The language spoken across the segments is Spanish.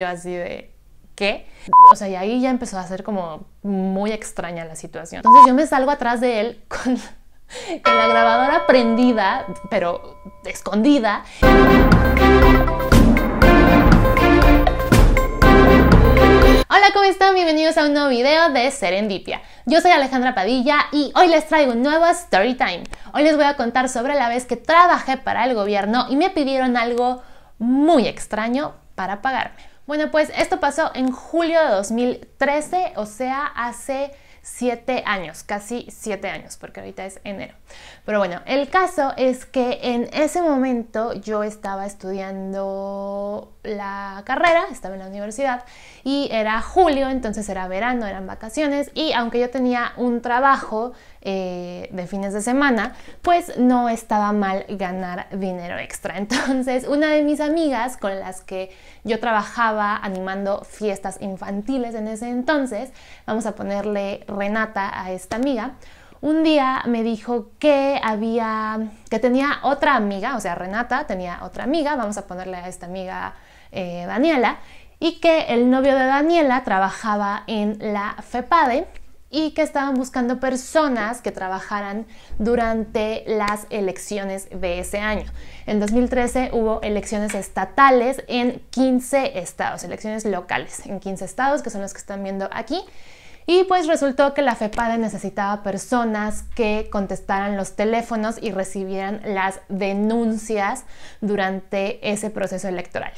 Yo así de, ¿qué? O sea, y ahí ya empezó a ser como muy extraña la situación. Entonces yo me salgo atrás de él con, con la grabadora prendida, pero escondida. Hola, ¿cómo están? Bienvenidos a un nuevo video de Serendipia. Yo soy Alejandra Padilla y hoy les traigo un nuevo story time. Hoy les voy a contar sobre la vez que trabajé para el gobierno y me pidieron algo muy extraño para pagarme. Bueno, pues esto pasó en julio de 2013, o sea, hace siete años, casi siete años, porque ahorita es enero. Pero bueno, el caso es que en ese momento yo estaba estudiando la carrera, estaba en la universidad y era julio, entonces era verano, eran vacaciones y aunque yo tenía un trabajo eh, de fines de semana, pues no estaba mal ganar dinero extra. Entonces una de mis amigas con las que yo trabajaba animando fiestas infantiles en ese entonces, vamos a ponerle Renata, a esta amiga, un día me dijo que había, que tenía otra amiga, o sea, Renata tenía otra amiga, vamos a ponerle a esta amiga eh, Daniela, y que el novio de Daniela trabajaba en la FEPADE y que estaban buscando personas que trabajaran durante las elecciones de ese año. En 2013 hubo elecciones estatales en 15 estados, elecciones locales en 15 estados, que son los que están viendo aquí, y pues resultó que la FEPADE necesitaba personas que contestaran los teléfonos y recibieran las denuncias durante ese proceso electoral.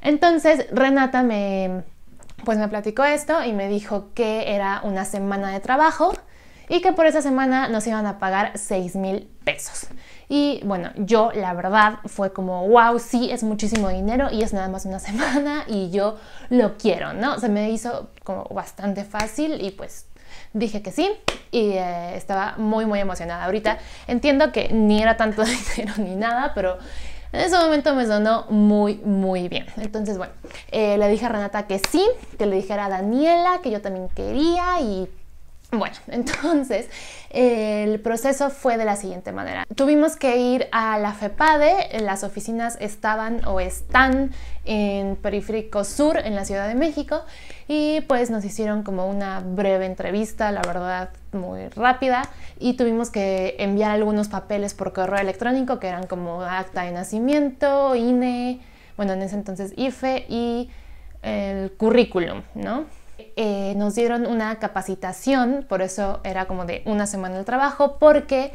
Entonces Renata me, pues me platicó esto y me dijo que era una semana de trabajo y que por esa semana nos iban a pagar 6 mil pesos. Y bueno, yo la verdad fue como, wow, sí, es muchísimo dinero y es nada más una semana y yo lo quiero, ¿no? Se me hizo como bastante fácil y pues dije que sí y eh, estaba muy, muy emocionada. Ahorita entiendo que ni era tanto dinero ni nada, pero... En ese momento me sonó muy, muy bien. Entonces, bueno, eh, le dije a Renata que sí, que le dijera a Daniela que yo también quería y bueno, entonces el proceso fue de la siguiente manera. Tuvimos que ir a la FEPADE, las oficinas estaban o están en Periférico Sur, en la Ciudad de México, y pues nos hicieron como una breve entrevista, la verdad muy rápida, y tuvimos que enviar algunos papeles por correo electrónico que eran como acta de nacimiento, INE, bueno, en ese entonces IFE y el currículum, ¿no? Eh, nos dieron una capacitación, por eso era como de una semana de trabajo, porque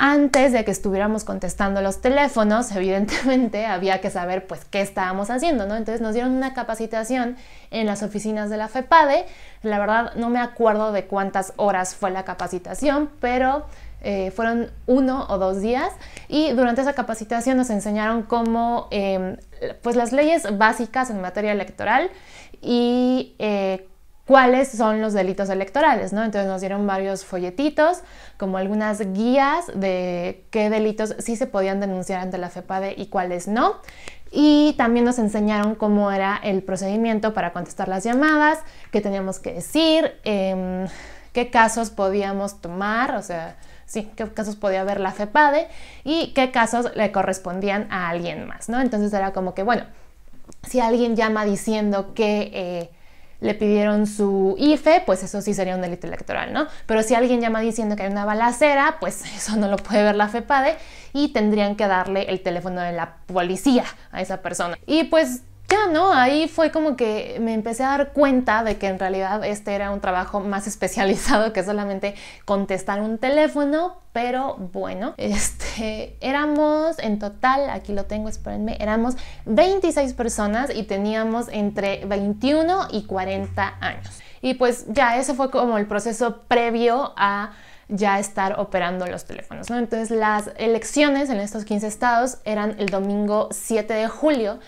antes de que estuviéramos contestando los teléfonos, evidentemente había que saber pues qué estábamos haciendo, ¿no? Entonces nos dieron una capacitación en las oficinas de la FEPADE. La verdad no me acuerdo de cuántas horas fue la capacitación, pero eh, fueron uno o dos días y durante esa capacitación nos enseñaron cómo, em, pues las leyes básicas en materia electoral y eh, cuáles son los delitos electorales, ¿no? Entonces nos dieron varios folletitos, como algunas guías de qué delitos sí se podían denunciar ante la FEPADE y cuáles no. Y también nos enseñaron cómo era el procedimiento para contestar las llamadas, qué teníamos que decir, em, qué casos podíamos tomar, o sea, sí, qué casos podía ver la FEPADE y qué casos le correspondían a alguien más, ¿no? Entonces era como que, bueno, si alguien llama diciendo que... Eh, le pidieron su IFE, pues eso sí sería un delito electoral, ¿no? Pero si alguien llama diciendo que hay una balacera, pues eso no lo puede ver la FEPADE y tendrían que darle el teléfono de la policía a esa persona. Y pues ya no, ahí fue como que me empecé a dar cuenta de que en realidad este era un trabajo más especializado que solamente contestar un teléfono, pero bueno, este, éramos en total, aquí lo tengo, espérenme, éramos 26 personas y teníamos entre 21 y 40 años. Y pues ya ese fue como el proceso previo a ya estar operando los teléfonos. Entonces las elecciones en estos 15 estados eran el domingo 7 de julio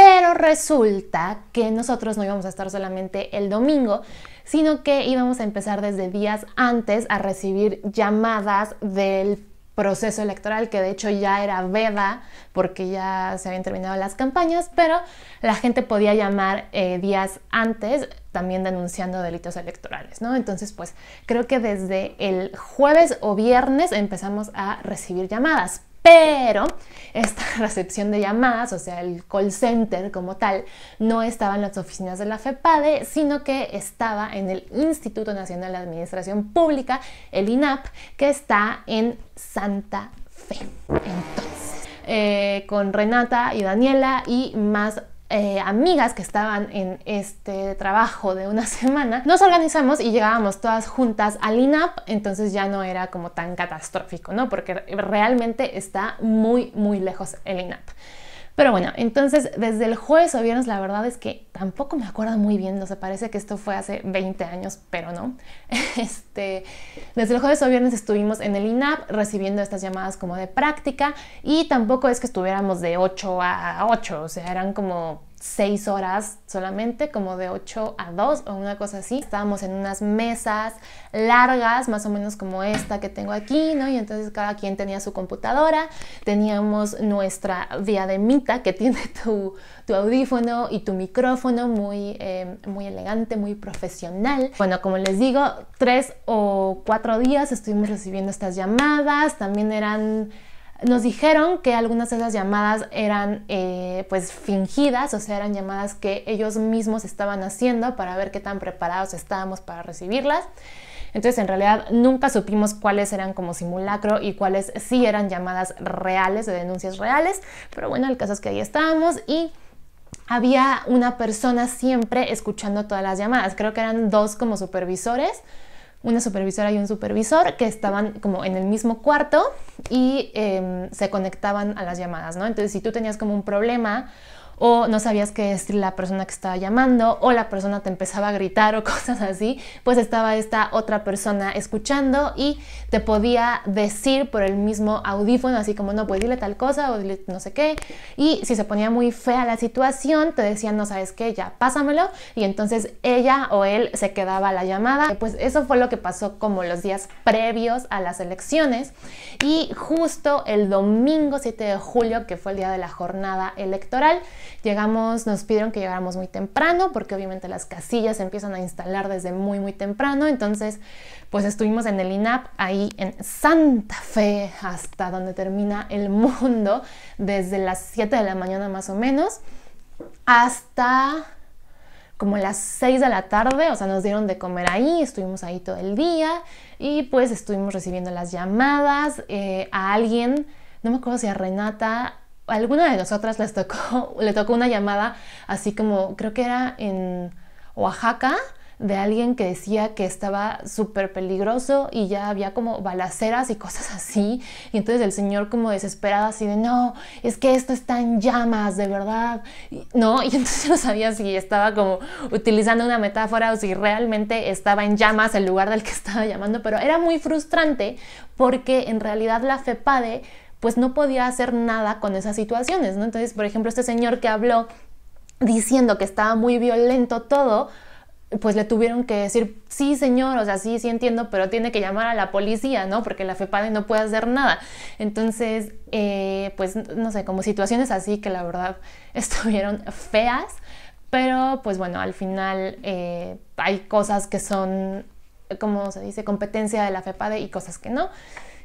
pero resulta que nosotros no íbamos a estar solamente el domingo, sino que íbamos a empezar desde días antes a recibir llamadas del proceso electoral, que de hecho ya era veda porque ya se habían terminado las campañas, pero la gente podía llamar eh, días antes también denunciando delitos electorales, ¿no? Entonces, pues creo que desde el jueves o viernes empezamos a recibir llamadas, pero esta recepción de llamadas, o sea, el call center como tal, no estaba en las oficinas de la FEPADE, sino que estaba en el Instituto Nacional de Administración Pública, el INAP, que está en Santa Fe. Entonces, eh, con Renata y Daniela y más eh, amigas que estaban en este trabajo de una semana, nos organizamos y llegábamos todas juntas al INAP, entonces ya no era como tan catastrófico, ¿no? Porque realmente está muy, muy lejos el INAP. Pero bueno, entonces desde el jueves o viernes la verdad es que tampoco me acuerdo muy bien, no se parece que esto fue hace 20 años, pero no. Este, desde el jueves o viernes estuvimos en el INAP recibiendo estas llamadas como de práctica y tampoco es que estuviéramos de 8 a 8, o sea, eran como seis horas solamente, como de 8 a 2 o una cosa así. Estábamos en unas mesas largas, más o menos como esta que tengo aquí, ¿no? Y entonces cada quien tenía su computadora, teníamos nuestra diademita que tiene tu, audífono y tu micrófono, muy, em, muy elegante, muy profesional. Bueno, como les digo, tres o cuatro días estuvimos recibiendo estas llamadas, también eran nos dijeron que algunas de esas llamadas eran eh, pues fingidas, o sea, eran llamadas que ellos mismos estaban haciendo para ver qué tan preparados estábamos para recibirlas. Entonces, en realidad nunca supimos cuáles eran como simulacro y cuáles sí eran llamadas reales, de denuncias reales, pero bueno, el caso es que ahí estábamos y había una persona siempre escuchando todas las llamadas, creo que eran dos como supervisores una supervisora y un supervisor que estaban como en el mismo cuarto y em, se conectaban a las llamadas, ¿no? Entonces, si tú tenías como un problema o no sabías que es la persona que estaba llamando o la persona te empezaba a gritar o cosas así, pues estaba esta otra persona escuchando y te podía decir por el mismo audífono, así como no, pues dile tal cosa o dile no sé qué. Y si se ponía muy fea la situación, te decía no sabes qué, ya pásamelo. Y entonces ella o él se quedaba la llamada. Pues eso fue lo que pasó como los días previos a las elecciones. Y justo el domingo 7 de julio, que fue el día de la jornada electoral, Llegamos, nos pidieron que llegáramos muy temprano porque obviamente las casillas se empiezan a instalar desde muy muy temprano, entonces pues estuvimos en el INAP ahí en Santa Fe hasta donde termina el mundo desde las 7 de la mañana más o menos hasta como las 6 de la tarde, o sea, nos dieron de comer ahí, estuvimos ahí todo el día y pues estuvimos recibiendo las llamadas eh, a alguien, no me acuerdo si a Renata alguna de nosotras les tocó, le tocó una llamada así como, creo que era en Oaxaca, de alguien que decía que estaba súper peligroso y ya había como balaceras y cosas así. Y entonces el señor como desesperado así de, no, es que esto está en llamas, de verdad. no, y entonces no sabía si estaba como utilizando una metáfora o si realmente estaba en llamas el lugar del que estaba llamando, pero era muy frustrante porque en realidad la FEPADE pues no podía hacer nada con esas situaciones, ¿no? Entonces, por ejemplo, este señor que habló diciendo que estaba muy violento todo, pues le tuvieron que decir, sí señor, o sea, sí, sí entiendo, pero tiene que llamar a la policía, ¿no? Porque la FEPADE no puede hacer nada. Entonces, eh, pues no sé, como situaciones así que la verdad estuvieron feas, pero pues bueno, al final eh, hay cosas que son, como se dice?, competencia de la FEPADE y cosas que no.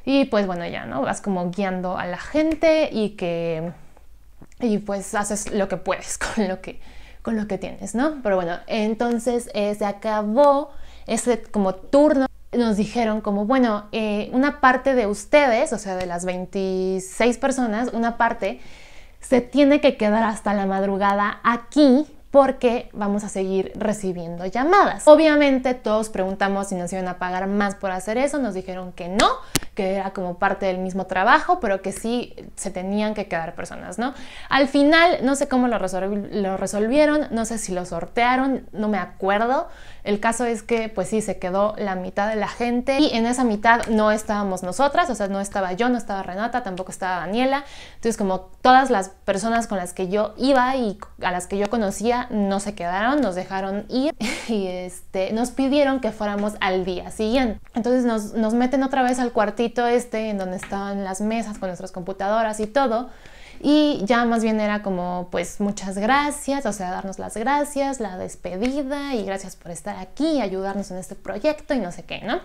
Y pues bueno, ya, ¿no? Vas como guiando a la gente y que... Y pues haces lo que puedes con lo que, con lo que tienes, ¿no? Pero bueno, entonces eh, se acabó ese como turno nos dijeron como, bueno, eh, una parte de ustedes, o sea, de las 26 personas, una parte se tiene que quedar hasta la madrugada aquí porque vamos a seguir recibiendo llamadas. Obviamente todos preguntamos si nos iban a pagar más por hacer eso, nos dijeron que no, que era como parte del mismo trabajo, pero que sí se tenían que quedar personas, ¿no? Al final no sé cómo lo, resolvieron, no sé si lo sortearon, no me acuerdo. El caso es que pues sí, se quedó la mitad de la gente y en esa mitad no estábamos nosotras, o sea, no estaba yo, no estaba Renata, tampoco estaba Daniela. Entonces como todas las personas con las que yo iba y a las que yo conocía no se quedaron, nos dejaron ir y este, nos pidieron que fuéramos al día siguiente. Entonces nos, nos meten otra vez al cuartito este en donde estaban las mesas con nuestras computadoras y todo. Y ya más bien era como, pues muchas gracias, o sea, darnos las gracias, la despedida y gracias por estar aquí, ayudarnos en este proyecto y no sé qué, ¿no?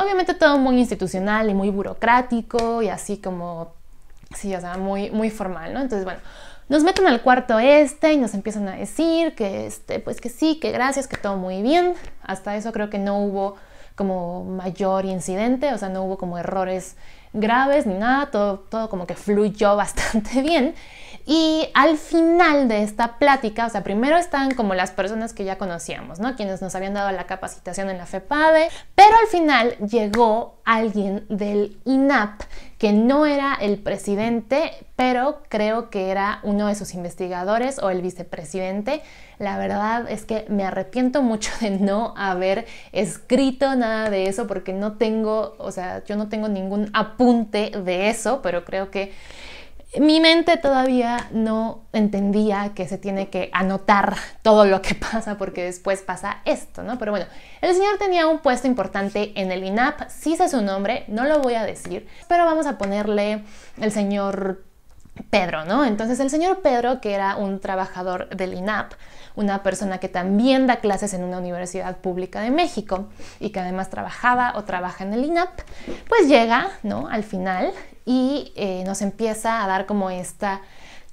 Obviamente todo muy institucional y muy burocrático y así como Sí, o sea, muy, muy formal, ¿no? Entonces, bueno, nos meten al cuarto este y nos empiezan a decir que, este, pues que sí, que gracias, que todo muy bien. Hasta eso creo que no hubo como mayor incidente, o sea, no hubo como errores graves ni nada, todo como que fluyó bastante bien. Y al final de esta plática, o sea, primero estaban como las personas que ya conocíamos, ¿no? Quienes nos habían dado la capacitación en la FEPADE, pero al final llegó alguien del INAP que no era el presidente, pero creo que era uno de sus investigadores o el vicepresidente. La verdad es que me arrepiento mucho de no haber escrito nada de eso porque no tengo, o sea, yo no tengo ningún apunte de eso, pero creo que mi mente todavía no entendía que se tiene que anotar todo lo que pasa porque después pasa esto, ¿no? Pero bueno, el señor tenía un puesto importante en el INAP, sí sé su nombre, no lo voy a decir, pero vamos a ponerle el señor Pedro, ¿no? Entonces el señor Pedro, que era un trabajador del INAP, una persona que también da clases en una universidad pública de México y que además trabajaba o trabaja en el INAP, pues llega ¿no? al final y eh, nos empieza a dar como esta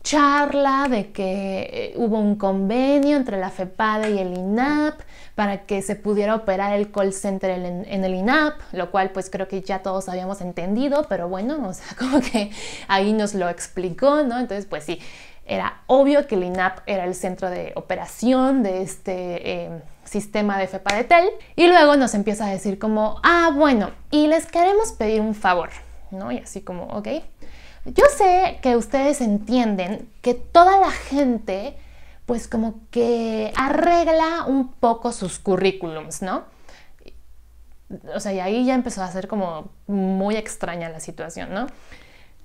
charla de que eh, hubo un convenio entre la FEPADE y el INAP para que se pudiera operar el call center en, el INAP, lo cual pues creo que ya todos habíamos entendido, pero bueno, o sea, como que ahí nos lo explicó, ¿no? Entonces pues sí, era obvio que el INAP era el centro de operación de este em, sistema de TEL. Y luego nos empieza a decir como, ah, bueno, y les queremos pedir un favor, ¿no? Y así como, ok. Yo sé que ustedes entienden que toda la gente pues como que arregla un poco sus currículums, ¿no? O sea, y ahí ya empezó a ser como muy extraña la situación, ¿no?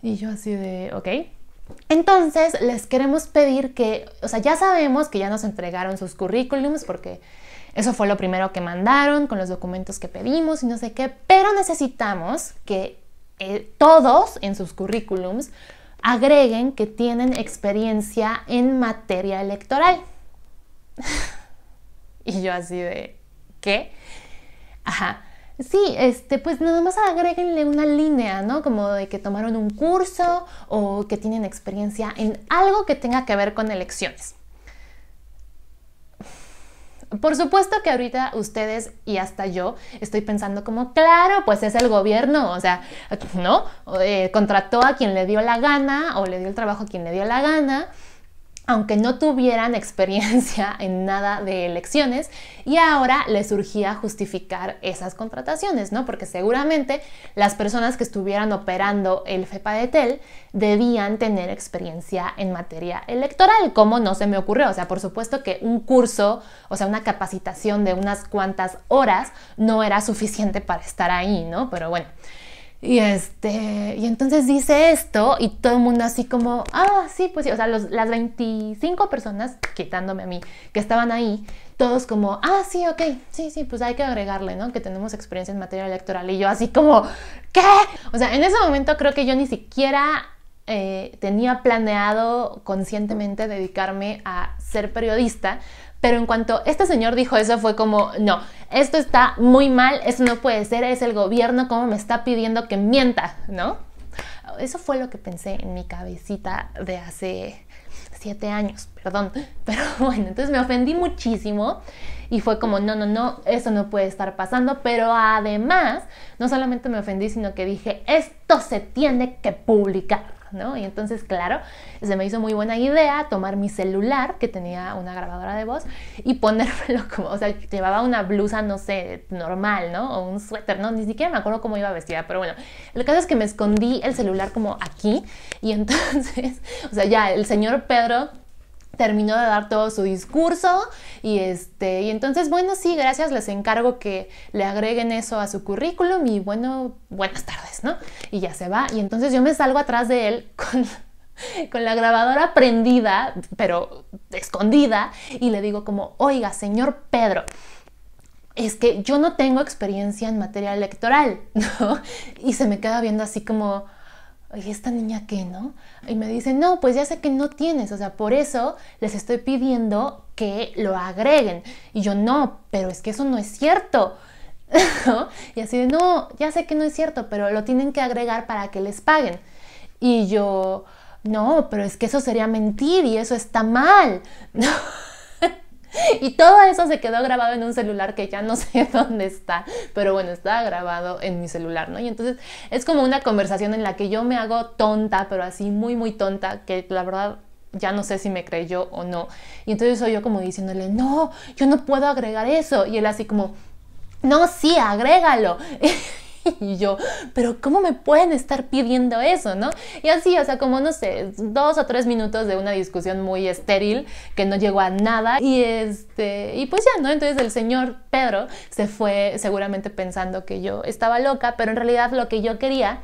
Y yo así de, ok. Entonces, les queremos pedir que, o sea, ya sabemos que ya nos entregaron sus currículums porque eso fue lo primero que mandaron con los documentos que pedimos y no sé qué, pero necesitamos que eh, todos en sus currículums agreguen que tienen experiencia en materia electoral. y yo así de, ¿qué? Ajá. Sí, este, pues nada más agréguenle una línea, ¿no? Como de que tomaron un curso o que tienen experiencia en algo que tenga que ver con elecciones. Por supuesto que ahorita ustedes y hasta yo estoy pensando como, claro, pues es el gobierno, o sea, ¿no? Eh, contrató a quien le dio la gana o le dio el trabajo a quien le dio la gana aunque no tuvieran experiencia en nada de elecciones y ahora les surgía justificar esas contrataciones, ¿no? Porque seguramente las personas que estuvieran operando el TEL debían tener experiencia en materia electoral, como no se me ocurrió. O sea, por supuesto que un curso, o sea, una capacitación de unas cuantas horas no era suficiente para estar ahí, ¿no? Pero bueno. Y este, y entonces dice esto y todo el mundo así como, ah, sí, pues sí, o sea, las 25 personas, quitándome a mí, que estaban ahí, todos como, ah, sí, ok, sí, sí, pues hay que agregarle, ¿no? Que tenemos experiencia en materia electoral. Y yo así como, ¿qué? O sea, en ese momento creo que yo ni siquiera eh, tenía planeado conscientemente dedicarme a ser periodista, pero en cuanto este señor dijo eso, fue como, no, esto está muy mal, eso no puede ser, es el gobierno, como me está pidiendo que mienta? ¿No? Eso fue lo que pensé en mi cabecita de hace siete años, perdón. Pero bueno, entonces me ofendí muchísimo y fue como, no, no, no, eso no puede estar pasando. Pero además, no solamente me ofendí, sino que dije, esto se tiene que publicar. Y entonces, claro, se me hizo muy buena idea tomar mi celular, que tenía una grabadora de voz, y ponérmelo como, o sea, llevaba una blusa, no sé, normal, ¿no? O un suéter, ¿no? Ni siquiera me acuerdo cómo iba vestida, pero bueno, el caso es que me escondí el celular como aquí, y entonces, o sea, ya el señor Pedro terminó de dar todo su discurso y este y entonces bueno sí gracias les encargo que le agreguen eso a su currículum y bueno buenas tardes no y ya se va y entonces yo me salgo atrás de él con con la grabadora prendida pero escondida y le digo como oiga señor Pedro es que yo no tengo experiencia en materia electoral ¿no? y se me queda viendo así como oye, ¿esta niña qué, no? Y me dice no, pues ya sé que no tienes, o sea, por eso les estoy pidiendo que lo agreguen. Y yo, no, pero es que eso no es cierto. Y así de, no, ya sé que no es cierto, pero lo tienen que agregar para que les paguen. Y yo, no, pero es que eso sería mentir y eso está mal. Y todo eso se quedó grabado en un celular que ya no sé dónde está, pero bueno, está grabado en mi celular, ¿no? Y entonces es como una conversación en la que yo me hago tonta, pero así muy, muy tonta, que la verdad ya no sé si me creyó o no. Y entonces soy yo como diciéndole, no, yo no puedo agregar eso. Y él así como, no, sí, agrégalo. Y yo, pero ¿cómo me pueden estar pidiendo eso, no? Y así, o sea, como no sé, dos o tres minutos de una discusión muy estéril que no llegó a nada. Y este, y pues ya, ¿no? Entonces el señor Pedro se fue seguramente pensando que yo estaba loca, pero en realidad lo que yo quería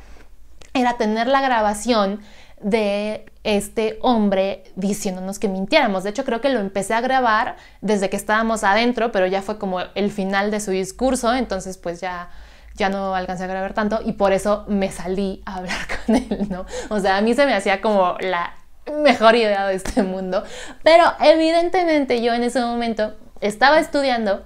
era tener la grabación de este hombre diciéndonos que mintiéramos. De hecho, creo que lo empecé a grabar desde que estábamos adentro, pero ya fue como el final de su discurso, entonces pues ya ya no alcancé a grabar tanto y por eso me salí a hablar con él, ¿no? O sea, a mí se me hacía como la mejor idea de este mundo, pero evidentemente yo en ese momento estaba estudiando,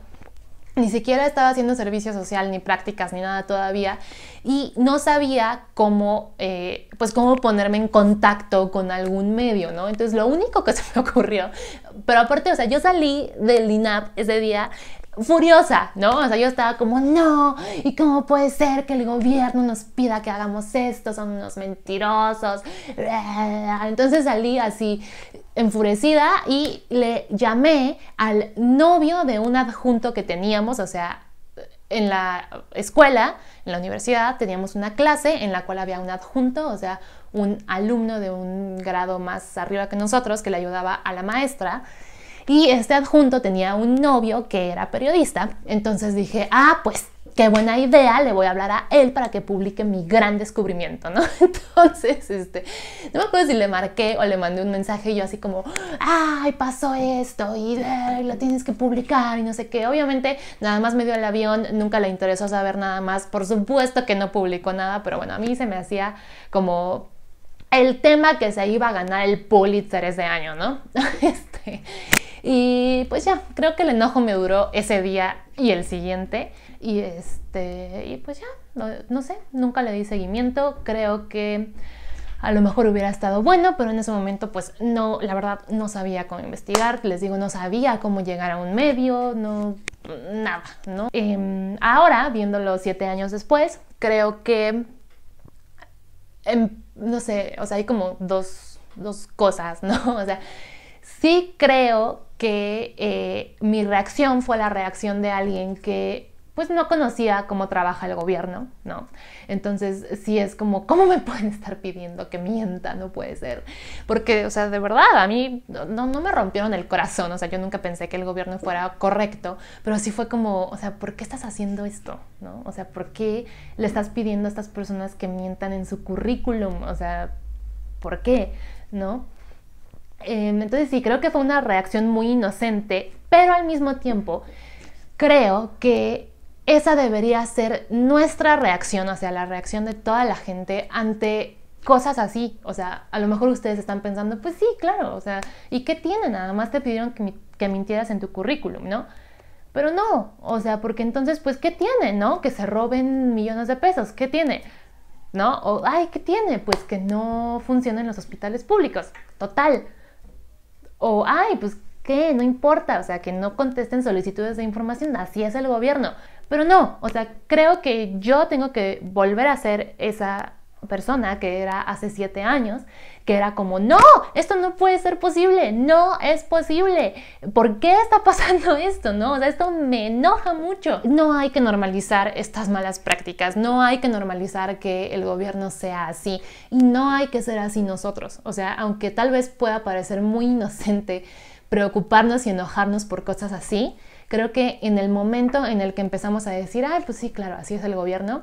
ni siquiera estaba haciendo servicio social ni prácticas ni nada todavía y no sabía cómo, eh, pues cómo ponerme en contacto con algún medio, ¿no? Entonces lo único que se me ocurrió, pero aparte, o sea, yo salí del INAP ese día furiosa, ¿no? O sea, yo estaba como, no, ¿y cómo puede ser que el gobierno nos pida que hagamos esto? Son unos mentirosos. Entonces salí así enfurecida y le llamé al novio de un adjunto que teníamos, o sea, en la escuela, en la universidad, teníamos una clase en la cual había un adjunto, o sea, un alumno de un grado más arriba que nosotros que le ayudaba a la maestra. Y este adjunto tenía un novio que era periodista, entonces dije, ah, pues qué buena idea, le voy a hablar a él para que publique mi gran descubrimiento, ¿no? Entonces, este, no me acuerdo si le marqué o le mandé un mensaje yo así como, ay, pasó esto y, y lo tienes que publicar y no sé qué. Obviamente, nada más me dio el avión, nunca le interesó saber nada más, por supuesto que no publicó nada, pero bueno, a mí se me hacía como el tema que se iba a ganar el Pulitzer ese año, ¿no? Este, y pues ya, creo que el enojo me duró ese día y el siguiente. Y este, y pues ya, no, sé, nunca le di seguimiento. Creo que a lo mejor hubiera estado bueno, pero en ese momento pues no, la verdad no sabía cómo investigar, les digo, no sabía cómo llegar a un medio, no, nada, ¿no? Em, ahora, viéndolo siete años después, creo que, em, no sé, o sea, hay como dos, dos cosas, ¿no? O sea, sí creo que eh, mi reacción fue la reacción de alguien que pues no conocía cómo trabaja el gobierno, ¿no? Entonces sí es como, ¿cómo me pueden estar pidiendo que mienta? No puede ser. Porque, o sea, de verdad, a mí no, no me rompieron el corazón, o sea, yo nunca pensé que el gobierno fuera correcto, pero sí fue como, o sea, ¿por qué estás haciendo esto? ¿No? O sea, ¿por qué le estás pidiendo a estas personas que mientan en su currículum? O sea, ¿por qué? ¿No? Em, entonces sí, creo que fue una reacción muy inocente, pero al mismo tiempo creo que esa debería ser nuestra reacción, o sea, la reacción de toda la gente ante cosas así. O sea, a lo mejor ustedes están pensando, pues sí, claro, o sea, ¿y qué tiene? Nada más te pidieron que, mintieras en tu currículum, ¿no? Pero no, o sea, porque entonces, pues, ¿qué tiene, no? Que se roben millones de pesos, ¿qué tiene? ¿No? O, ay, ¿qué tiene? Pues que no funcionen los hospitales públicos, total. O, ay, pues qué, no importa, o sea, que no contesten solicitudes de información, así es el gobierno. Pero no, o sea, creo que yo tengo que volver a hacer esa persona que era hace siete años, que era como, no, esto no puede ser posible, no es posible, ¿por qué está pasando esto? No, o sea, esto me enoja mucho. No hay que normalizar estas malas prácticas, no hay que normalizar que el gobierno sea así y no hay que ser así nosotros. O sea, aunque tal vez pueda parecer muy inocente preocuparnos y enojarnos por cosas así, creo que en el momento en el que empezamos a decir, ay pues sí, claro, así es el gobierno,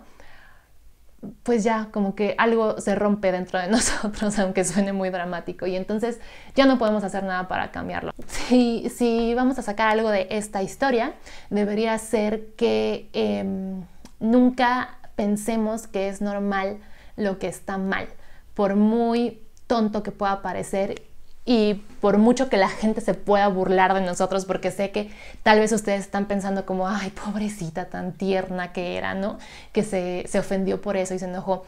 pues ya como que algo se rompe dentro de nosotros, aunque suene muy dramático, y entonces ya no podemos hacer nada para cambiarlo. Si, si vamos a sacar algo de esta historia, debería ser que em, nunca pensemos que es normal lo que está mal, por muy tonto que pueda parecer y por mucho que la gente se pueda burlar de nosotros, porque sé que tal vez ustedes están pensando como, ay, pobrecita, tan tierna que era, ¿no? Que se, ofendió por eso y se enojó.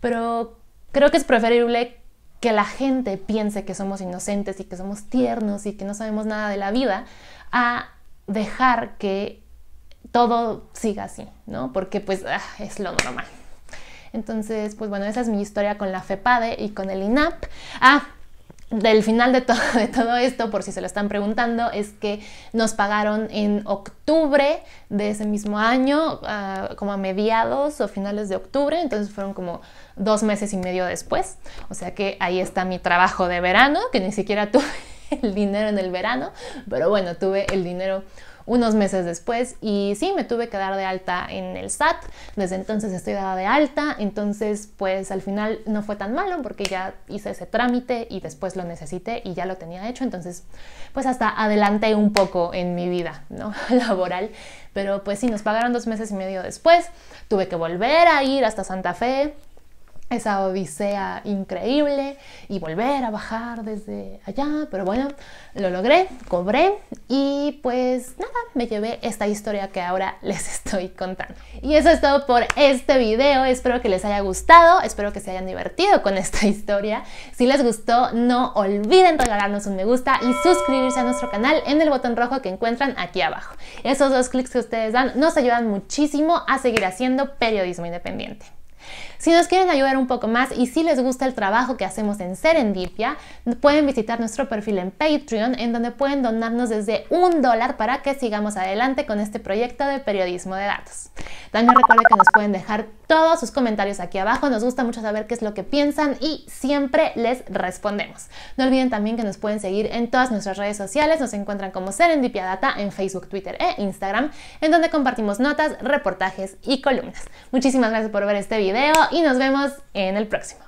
Pero creo que es preferible que la gente piense que somos inocentes y que somos tiernos y que no sabemos nada de la vida, a dejar que todo siga así, ¿no? Porque pues ah, es lo normal. Entonces, pues bueno, esa es mi historia con la FEPADE y con el INAP. Ah, del final de todo, de todo, esto, por si se lo están preguntando, es que nos pagaron en octubre de ese mismo año, ah, como a mediados o finales de octubre, entonces fueron como dos meses y medio después. O sea que ahí está mi trabajo de verano, que ni siquiera tuve el dinero en el verano, pero bueno, tuve el dinero unos meses después y sí, me tuve que dar de alta en el SAT, desde entonces estoy dada de alta, entonces pues al final no fue tan malo porque ya hice ese trámite y después lo necesité y ya lo tenía hecho, entonces pues hasta adelanté un poco en mi vida ¿no? laboral, pero pues sí, nos pagaron dos meses y medio después, tuve que volver a ir hasta Santa Fe, esa odisea increíble y volver a bajar desde allá, pero bueno, lo logré, cobré y pues nada, me llevé esta historia que ahora les estoy contando. Y eso es todo por este video, espero que les haya gustado, espero que se hayan divertido con esta historia. Si les gustó, no olviden regalarnos un me gusta y suscribirse a nuestro canal en el botón rojo que encuentran aquí abajo. Esos dos clics que ustedes dan nos ayudan muchísimo a seguir haciendo periodismo independiente. Si nos quieren ayudar un poco más y si les gusta el trabajo que hacemos en Serendipia, pueden visitar nuestro perfil en Patreon, en donde pueden donarnos desde un dólar para que sigamos adelante con este proyecto de periodismo de datos. También recuerden que nos pueden dejar todos sus comentarios aquí abajo, nos gusta mucho saber qué es lo que piensan y siempre les respondemos. No olviden también que nos pueden seguir en todas nuestras redes sociales, nos encuentran como Serendipia Data en Facebook, Twitter e Instagram, en donde compartimos notas, reportajes y columnas. Muchísimas gracias por ver este video y nos vemos en el próximo.